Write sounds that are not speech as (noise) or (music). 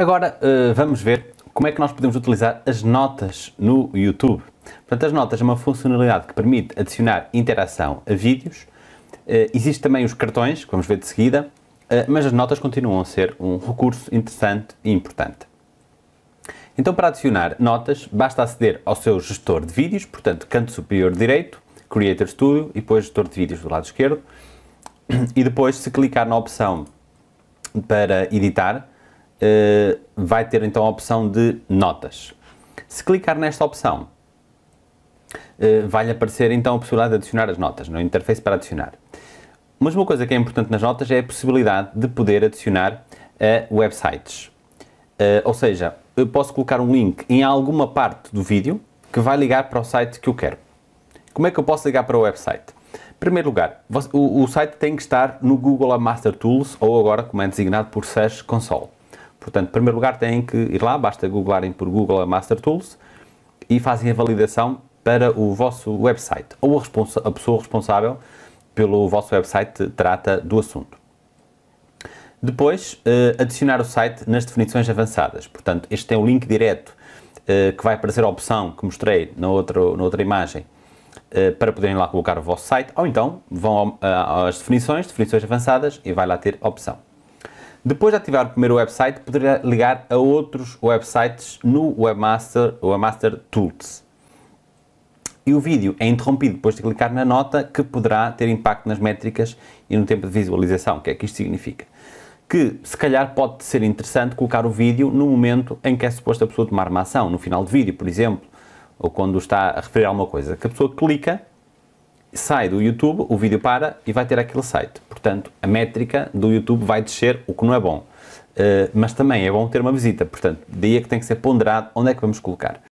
Agora eh, vamos ver como é que nós podemos utilizar as notas no YouTube. Portanto, as notas é uma funcionalidade que permite adicionar interação a vídeos. Eh, Existem também os cartões, que vamos ver de seguida, eh, mas as notas continuam a ser um recurso interessante e importante. Então, para adicionar notas, basta aceder ao seu gestor de vídeos, portanto, canto superior direito, Creator Studio e depois gestor de vídeos do lado esquerdo. (clears throat) E depois, se clicar na opção para editar, eh, vai ter então a opção de notas. Se clicar nesta opção, eh, vai-lhe aparecer então a possibilidade de adicionar as notas, no interface para adicionar. Mas uma coisa que é importante nas notas é a possibilidade de poder adicionar a eh, websites. ou seja, eu posso colocar um link em alguma parte do vídeo que vai ligar para o site que eu quero. Como é que eu posso ligar para o website? Em primeiro lugar, o, o site tem que estar no Google Master Tools ou agora, como é designado, por Search Console. Portanto, em primeiro lugar, têm que ir lá, basta googlarem por Google a Master Tools e fazem a validação para o vosso website. Ou a, a pessoa responsável pelo vosso website trata do assunto. Depois, eh, adicionar o site nas definições avançadas. Portanto, este é o link direto eh, que vai aparecer a opção que mostrei na outra, na outra imagem eh, para poderem lá colocar o vosso site, ou então vão às definições, definições avançadas e vai lá ter opção. Depois de ativar o primeiro website, poderá ligar a outros websites no Webmaster, Webmaster Tools. E o vídeo é interrompido depois de clicar na nota, que poderá ter impacto nas métricas e no tempo de visualização. O que é que isto significa? Que se calhar pode ser interessante colocar o vídeo no momento em que é suposto a pessoa tomar uma ação, no final do vídeo, por exemplo, ou quando está a referir alguma coisa. Que a pessoa clica sai do YouTube, o vídeo para e vai ter aquele site. Portanto, a métrica do YouTube vai descer, o que não é bom. Uh, mas também é bom ter uma visita, portanto, daí é que tem que ser ponderado onde é que vamos colocar.